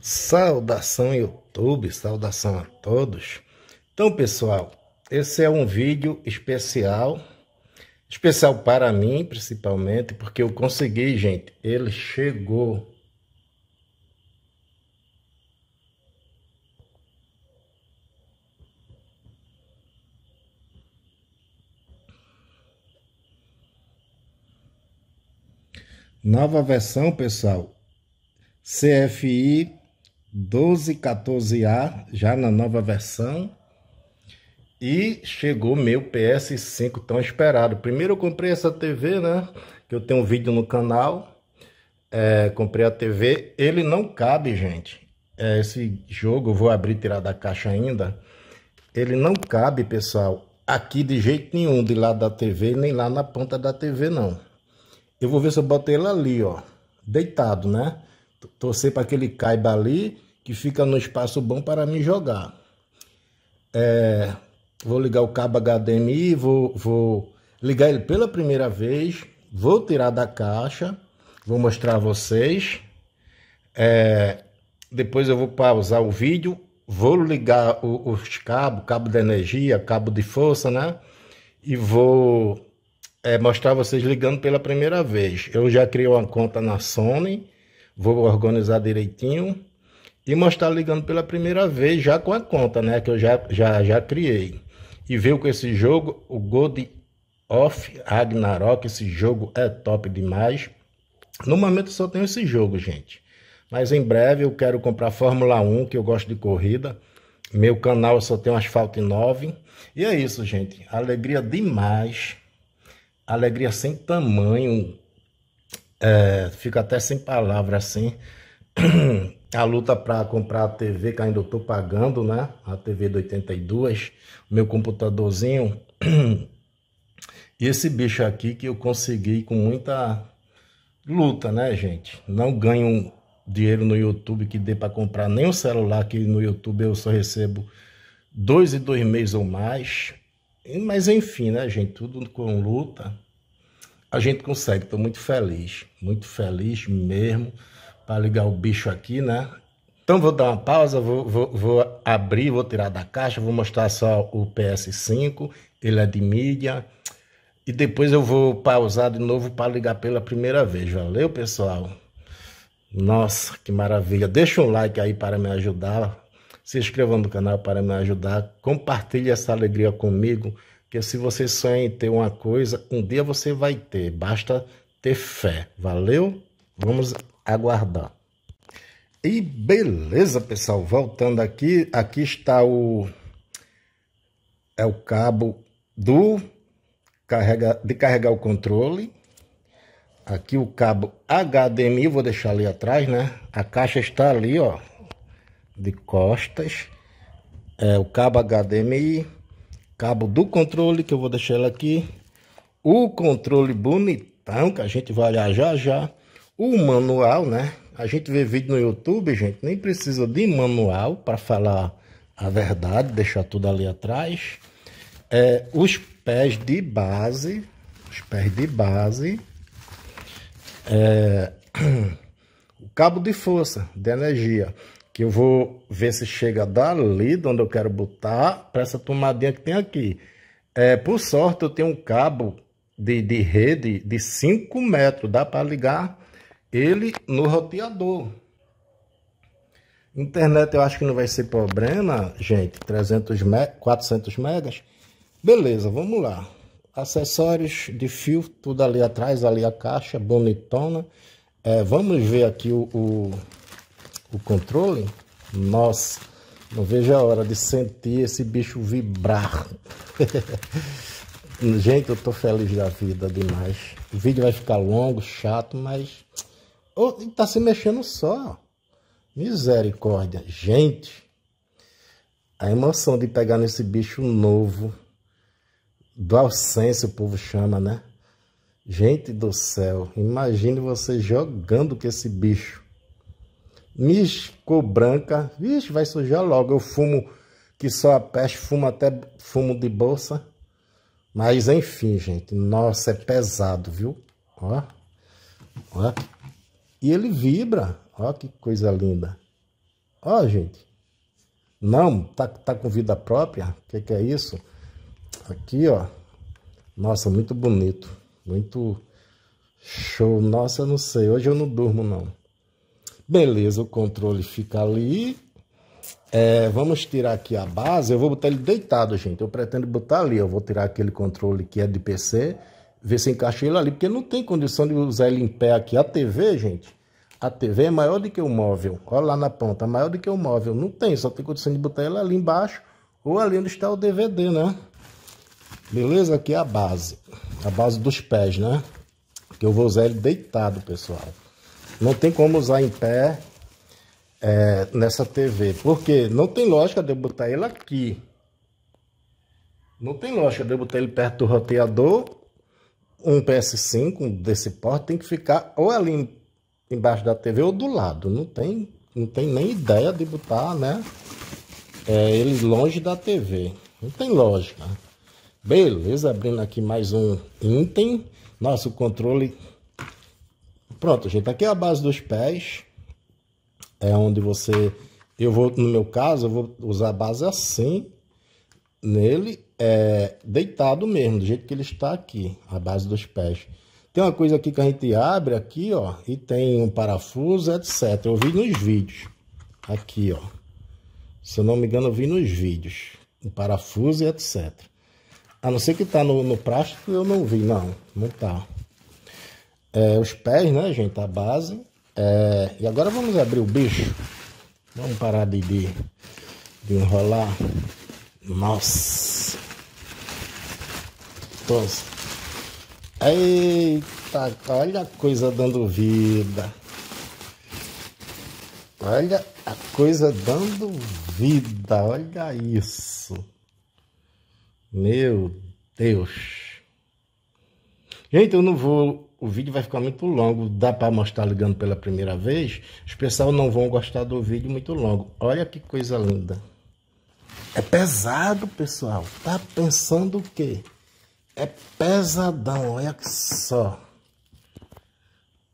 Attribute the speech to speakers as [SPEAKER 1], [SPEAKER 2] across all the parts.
[SPEAKER 1] Saudação YouTube, saudação a todos. Então, pessoal, esse é um vídeo especial, especial para mim, principalmente, porque eu consegui, gente, ele chegou. Nova versão, pessoal, CFI 1214A, já na nova versão. E chegou meu PS5 tão esperado. Primeiro eu comprei essa TV, né? Que eu tenho um vídeo no canal. É, comprei a TV. Ele não cabe, gente. É, esse jogo, vou abrir e tirar da caixa ainda. Ele não cabe, pessoal, aqui de jeito nenhum, de lá da TV, nem lá na ponta da TV, não. Eu vou ver se eu boto ele ali, ó. Deitado, né? torcer para que ele caiba ali, que fica no espaço bom para mim jogar. É, vou ligar o cabo HDMI, vou, vou ligar ele pela primeira vez, vou tirar da caixa, vou mostrar a vocês. É, depois eu vou pausar o vídeo, vou ligar o, os cabos, cabo de energia, cabo de força, né? E vou é, mostrar vocês ligando pela primeira vez. Eu já criei uma conta na Sony Vou organizar direitinho. E mostrar ligando pela primeira vez, já com a conta, né? Que eu já, já, já criei. E veio com esse jogo, o God of Ragnarok. Esse jogo é top demais. No momento só tenho esse jogo, gente. Mas em breve eu quero comprar Fórmula 1, que eu gosto de corrida. Meu canal só tem um asfalto 9. E é isso, gente. Alegria demais. Alegria sem tamanho é, fico até sem palavras assim. A luta para comprar a TV que ainda estou pagando, né? A TV de 82, meu computadorzinho. E esse bicho aqui que eu consegui com muita luta, né, gente? Não ganho dinheiro no YouTube que dê para comprar nem um celular, que no YouTube eu só recebo dois e dois meses ou mais. Mas enfim, né, gente? Tudo com luta a gente consegue. Estou muito feliz, muito feliz mesmo para ligar o bicho aqui, né? Então vou dar uma pausa, vou, vou, vou, abrir, vou tirar da caixa, vou mostrar só o PS5, ele é de mídia. E depois eu vou pausar de novo para ligar pela primeira vez. Valeu, pessoal? Nossa, que maravilha. Deixa um like aí para me ajudar. Se inscreva no canal para me ajudar. Compartilhe essa alegria comigo. Porque se você sonha em ter uma coisa, um dia você vai ter, basta ter fé. Valeu? Vamos aguardar. E beleza, pessoal, voltando aqui, aqui está o é o cabo do carrega, de carregar o controle. Aqui o cabo HDMI, vou deixar ali atrás, né? A caixa está ali, ó, de costas. É o cabo HDMI, Cabo do controle, que eu vou deixar ela aqui. O controle bonitão, que a gente vai olhar já já. O manual, né? A gente vê vídeo no YouTube, gente, nem precisa de manual para falar a verdade, deixar tudo ali atrás. É, os pés de base, os pés de base, é, o cabo de força, de energia que eu vou ver se chega dali, de onde eu quero botar, para essa tomadinha que tem aqui. É, por sorte, eu tenho um cabo de, de rede de 5 metros, dá para ligar ele no roteador. Internet eu acho que não vai ser problema, gente, 300 me 400 megas. Beleza, vamos lá. Acessórios de fio, tudo ali atrás, ali a caixa, bonitona. É, vamos ver aqui o, o o controle, nossa, não vejo a hora de sentir esse bicho vibrar. Gente, eu tô feliz da vida demais. O vídeo vai ficar longo, chato, mas... Oh, tá se mexendo só. Misericórdia. Gente, a emoção de pegar nesse bicho novo, do alcense o povo chama, né? Gente do céu, imagine você jogando com esse bicho. Misco branca. Vixe, vai sujar logo. Eu fumo que só a peste, fumo até fumo de bolsa. Mas enfim, gente. Nossa, é pesado, viu? Ó. Ó. E ele vibra. Ó que coisa linda. Ó, gente. Não, tá, tá com vida própria. O que, que é isso? Aqui, ó. Nossa, muito bonito. Muito show. Nossa, não sei. Hoje eu não durmo, não. Beleza, o controle fica ali. É, vamos tirar aqui a base. Eu vou botar ele deitado, gente. Eu pretendo botar ali. Eu vou tirar aquele controle que é de PC. Ver se encaixa ele ali. Porque não tem condição de usar ele em pé aqui. A TV, gente. A TV é maior do que o móvel. Olha lá na ponta. É maior do que o móvel. Não tem. Só tem condição de botar ele ali embaixo. Ou ali onde está o DVD, né? Beleza? Aqui é a base. A base dos pés, né? Que eu vou usar ele deitado, pessoal. Não tem como usar em pé é, nessa TV, porque não tem lógica de eu botar ele aqui. Não tem lógica de eu botar ele perto do roteador. Um PS5 desse porte tem que ficar ou ali embaixo da TV ou do lado. Não tem, não tem nem ideia de botar, né? É, ele longe da TV. Não tem lógica. Beleza, abrindo aqui mais um item. Nosso controle Pronto, gente, aqui é a base dos pés. É onde você... Eu vou, no meu caso, eu vou usar a base assim, nele, é, deitado mesmo, do jeito que ele está aqui, a base dos pés. Tem uma coisa aqui que a gente abre aqui, ó, e tem um parafuso, etc. Eu vi nos vídeos, aqui, ó. Se eu não me engano, eu vi nos vídeos, um parafuso e etc. A não ser que tá no, no plástico, eu não vi, não, não tá, é, os pés, né, gente? A base. É, e agora vamos abrir o bicho. Vamos parar de, de, de enrolar. Nossa! Então, eita, olha a coisa dando vida. Olha a coisa dando vida, olha isso. Meu Deus. Gente, eu não vou o vídeo vai ficar muito longo, dá para mostrar ligando pela primeira vez, os pessoal não vão gostar do vídeo muito longo. Olha que coisa linda. É pesado, pessoal. Tá pensando o quê? É pesadão, olha só.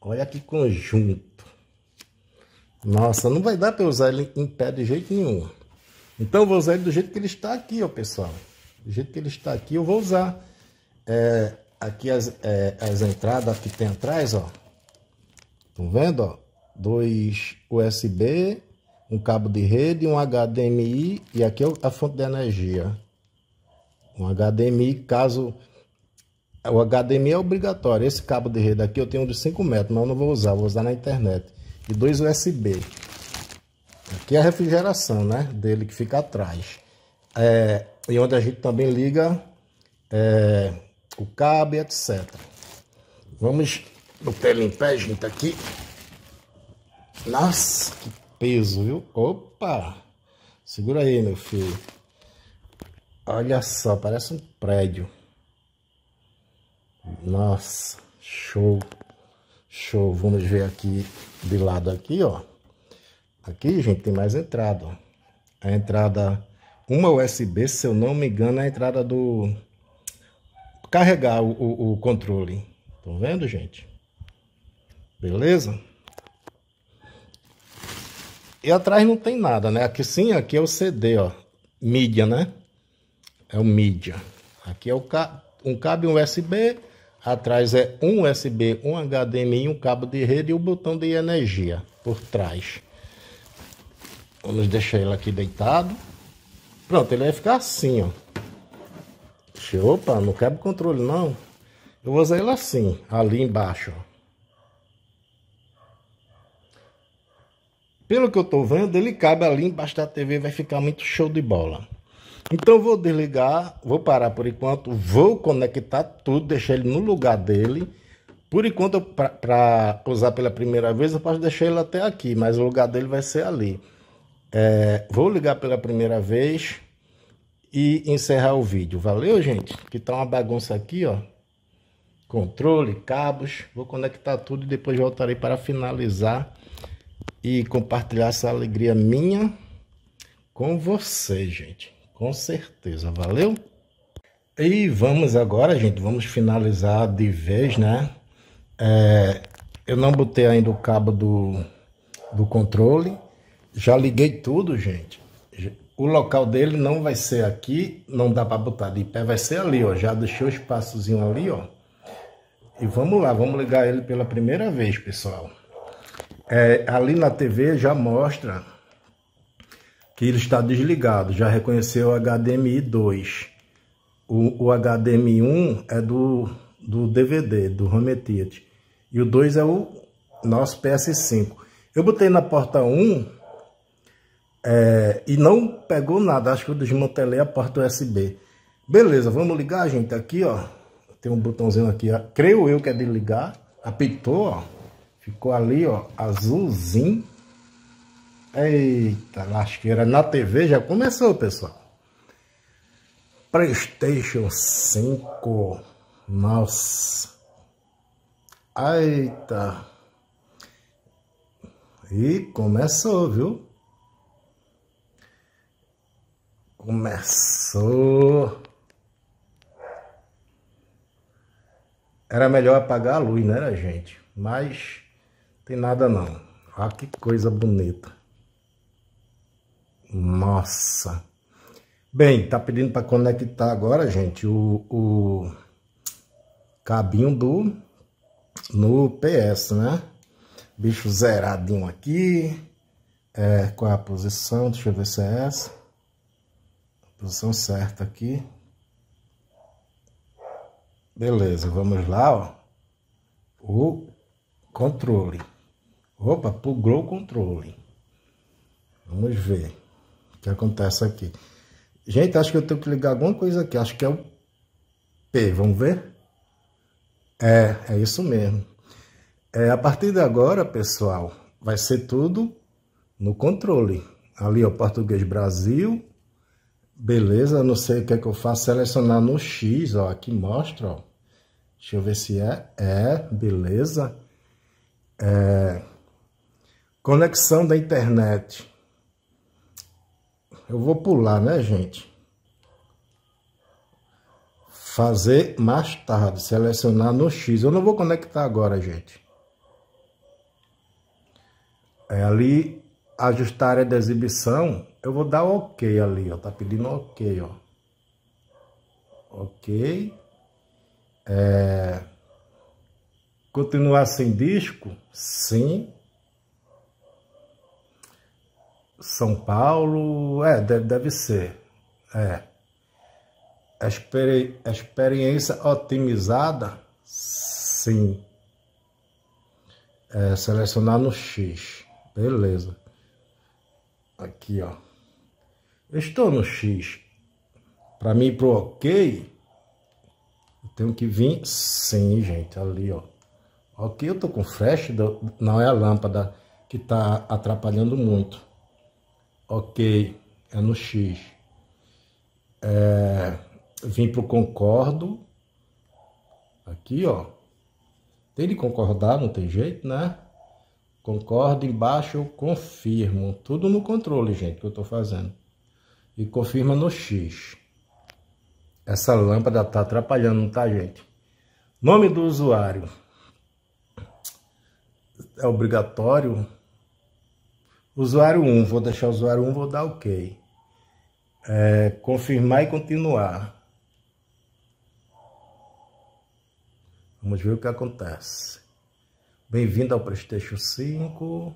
[SPEAKER 1] Olha que conjunto. Nossa, não vai dar para usar ele em pé de jeito nenhum. Então vou usar ele do jeito que ele está aqui, ó, pessoal. Do jeito que ele está aqui, eu vou usar. É, aqui as, é, as entradas que tem atrás, ó. Estão vendo, ó? Dois USB, um cabo de rede, um HDMI e aqui é a fonte de energia. Um HDMI, caso... O HDMI é obrigatório. Esse cabo de rede aqui eu tenho um de 5 metros, mas eu não vou usar, vou usar na internet. E dois USB. Aqui é a refrigeração, né? Dele que fica atrás. É, e onde a gente também liga... É, o cabo, etc. Vamos no em pé, gente, tá aqui. Nossa, que peso, viu? Opa! Segura aí, meu filho. Olha só, parece um prédio. Nossa, show. Show. Vamos ver aqui de lado aqui, ó. Aqui, gente, tem mais entrada, ó. A entrada uma USB, se eu não me engano, é a entrada do carregar o, o, o controle. Estão vendo, gente? Beleza? E atrás não tem nada, né? Aqui sim, aqui é o CD, ó. Mídia, né? É o mídia. Aqui é o ca... um cabo USB. Atrás é um USB, um HDMI, um cabo de rede e o um botão de energia por trás. Vamos deixar ele aqui deitado. Pronto, ele vai ficar assim, ó. Opa, não quebra o controle não. Eu vou usar ele assim, ali embaixo. Pelo que eu tô vendo, ele cabe ali embaixo da TV, vai ficar muito show de bola. Então vou desligar, vou parar por enquanto, vou conectar tudo, deixar ele no lugar dele. Por enquanto, para usar pela primeira vez, eu posso deixar ele até aqui, mas o lugar dele vai ser ali. É, vou ligar pela primeira vez e encerrar o vídeo. Valeu, gente? Que tá uma bagunça aqui, ó. Controle, cabos. Vou conectar tudo e depois voltarei para finalizar e compartilhar essa alegria minha com você, gente. Com certeza, valeu? E vamos agora, gente, vamos finalizar de vez, né? É, eu não botei ainda o cabo do, do controle. Já liguei tudo, gente o local dele não vai ser aqui, não dá para botar de pé, vai ser ali, ó. Já deixei o espaçozinho ali, ó. E vamos lá, vamos ligar ele pela primeira vez, pessoal. É, ali na TV já mostra que ele está desligado, já reconheceu o HDMI 2. O, o HDMI 1 é do, do DVD, do home theater. E o 2 é o nosso PS5. Eu botei na porta 1 é, e não pegou nada, acho que eu desmantelei a parte USB. Beleza, vamos ligar, gente, aqui, ó. Tem um botãozinho aqui, ó. creio eu que é de ligar. Apitou, ó. Ficou ali, ó, azulzinho. Eita, lasqueira. Na TV já começou, pessoal. Playstation 5. Nossa. Eita. E começou, viu? Começou. Era melhor apagar a luz, né, gente? Mas tem nada não. olha que coisa bonita. Nossa. Bem, tá pedindo para conectar agora, gente, o, o cabinho do no PS, né? Bicho zeradinho aqui. É, qual é a posição? Deixa eu ver se é essa. Posição certa aqui. Beleza, vamos lá, ó. O controle. Opa, plugou o controle. Vamos ver o que acontece aqui. Gente, acho que eu tenho que ligar alguma coisa aqui. Acho que é o P, vamos ver? É, é isso mesmo. É, a partir de agora, pessoal, vai ser tudo no controle. Ali, ó, português Brasil, Beleza, não sei o que é que eu faço. Selecionar no X, ó, aqui mostra, ó. Deixa eu ver se é. É, beleza. É... Conexão da internet. Eu vou pular, né, gente? Fazer mais tarde. Selecionar no X. Eu não vou conectar agora, gente. É ali ajustar a área de exibição, eu vou dar OK ali, ó. Tá pedindo OK, ó. OK. É... Continuar sem disco? Sim. São Paulo, é, deve, deve ser. É. Experi... Experiência otimizada? Sim. É, selecionar no X. Beleza. Aqui, ó. Eu estou no X. Para mim pro OK, eu tenho que vir sim, gente, ali, ó. OK, eu tô com flash, do... não é a lâmpada que tá atrapalhando muito. OK, é no X. É, vim pro concordo. Aqui, ó. Tem de concordar, não tem jeito, né? Concordo, embaixo eu confirmo. Tudo no controle, gente, que eu estou fazendo. E confirma no X. Essa lâmpada está atrapalhando, não tá, gente? Nome do usuário. É obrigatório. Usuário 1, vou deixar o usuário 1, vou dar OK. É, confirmar e continuar. Vamos ver o que acontece. Bem-vindo ao PlayStation 5.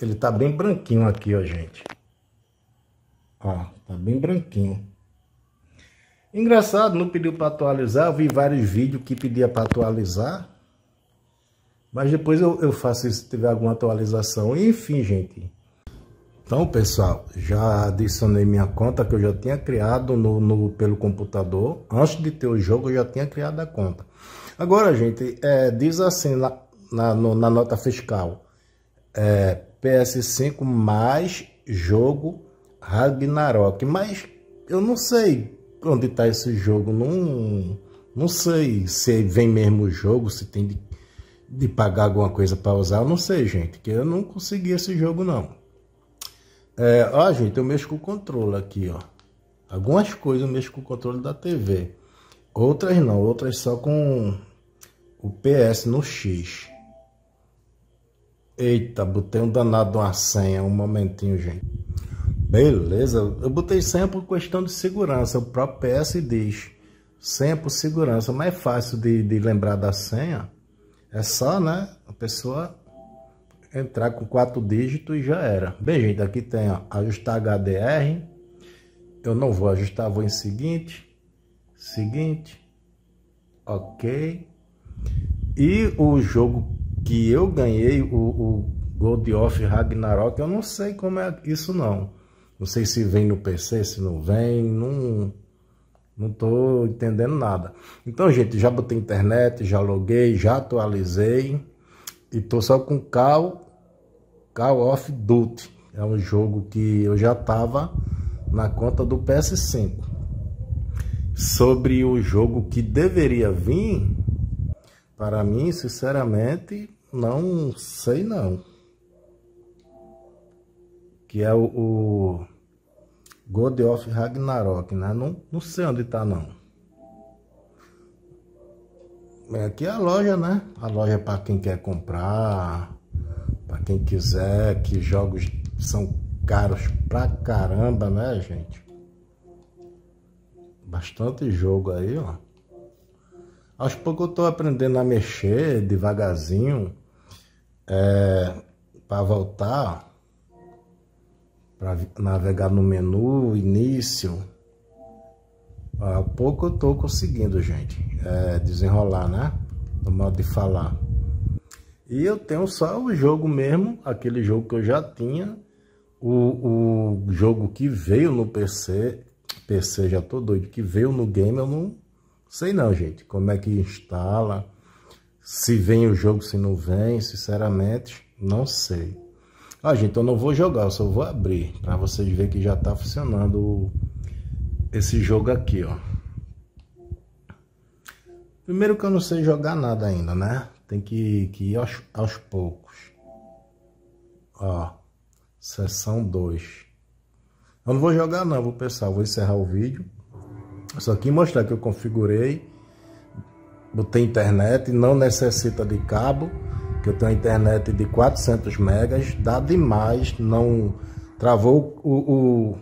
[SPEAKER 1] Ele tá bem branquinho aqui, ó, gente. Ó, tá bem branquinho. Engraçado, não pediu para atualizar. Eu vi vários vídeos que pedia para atualizar. Mas depois eu, eu faço isso se tiver alguma atualização. Enfim, gente. Então, pessoal, já adicionei minha conta que eu já tinha criado no, no pelo computador. Antes de ter o jogo, eu já tinha criado a conta. Agora, gente, é, diz assim na, na, no, na nota fiscal, é, PS5 mais jogo Ragnarok, mas eu não sei onde está esse jogo, não, não sei se vem mesmo o jogo, se tem de, de pagar alguma coisa para usar, eu não sei, gente, que eu não consegui esse jogo, não. É, ó, gente, eu mexo com o controle aqui, ó. Algumas coisas eu mexo com o controle da TV. Outras não, outras só com o PS no X. Eita, botei um danado uma senha, um momentinho, gente. Beleza, eu botei senha por questão de segurança, o próprio PS diz. Senha por segurança, mais é fácil de, de lembrar da senha. É só, né, a pessoa entrar com quatro dígitos e já era. Bem, gente, aqui tem ó, ajustar HDR. Eu não vou ajustar, vou em seguinte. Seguinte. Ok. E o jogo que eu ganhei, o, o Gold of Ragnarok, eu não sei como é isso não. Não sei se vem no PC, se não vem, não... Não tô entendendo nada. Então, gente, já botei internet, já loguei, já atualizei. E tô só com Call, Call of Duty. É um jogo que eu já tava na conta do PS5 sobre o jogo que deveria vir, para mim, sinceramente, não sei não. Que é o, o God of Ragnarok, né? Não, não sei onde tá não. É aqui é a loja, né? A loja é para quem quer comprar, para quem quiser, que jogos são caros pra caramba, né, gente? Bastante jogo aí, ó. Aos poucos eu tô aprendendo a mexer devagarzinho. É, para voltar, para navegar no menu, início. Ao pouco eu tô conseguindo, gente, é, desenrolar, né? No modo de falar. E eu tenho só o jogo mesmo, aquele jogo que eu já tinha, o, o jogo que veio no PC, PC já tô doido que veio no game, eu não sei não, gente, como é que instala, se vem o jogo, se não vem, sinceramente, não sei. Ah, gente, eu não vou jogar, eu só vou abrir para vocês verem que já tá funcionando esse jogo aqui, ó. Primeiro que eu não sei jogar nada ainda, né? Tem que, que ir aos, aos poucos. Ó, sessão 2. Eu não vou jogar não, vou pensar, vou encerrar o vídeo. Só aqui mostrar que eu configurei, botei internet, não necessita de cabo, que eu tenho internet de 400 megas, dá demais, não travou o, o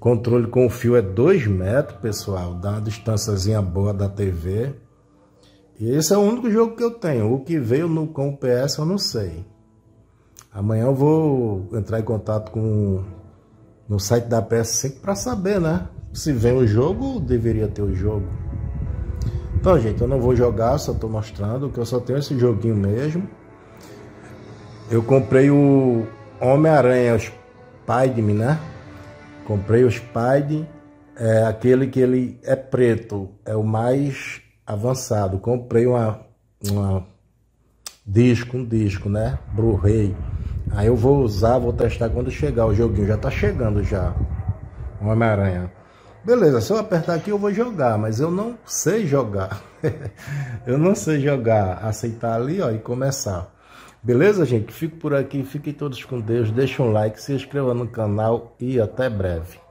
[SPEAKER 1] controle com o fio é 2 metros, pessoal, dá uma distânciazinha boa da TV. E esse é o único jogo que eu tenho, o que veio no, com o PS eu não sei. Amanhã eu vou entrar em contato com no site da PS5 para saber, né? Se vem o jogo, deveria ter o jogo. Então, gente, eu não vou jogar, só tô mostrando que eu só tenho esse joguinho mesmo. Eu comprei o Homem-Aranha Spider-Man, né? Comprei o Spider, é aquele que ele é preto, é o mais avançado. Comprei uma, uma disco, um disco, né? Blu-ray Aí eu vou usar, vou testar quando chegar o joguinho. Já tá chegando já. Homem-Aranha. Beleza, se eu apertar aqui eu vou jogar, mas eu não sei jogar. eu não sei jogar. Aceitar ali, ó, e começar. Beleza, gente? Fico por aqui. Fiquem todos com Deus. Deixa um like, se inscreva no canal e até breve.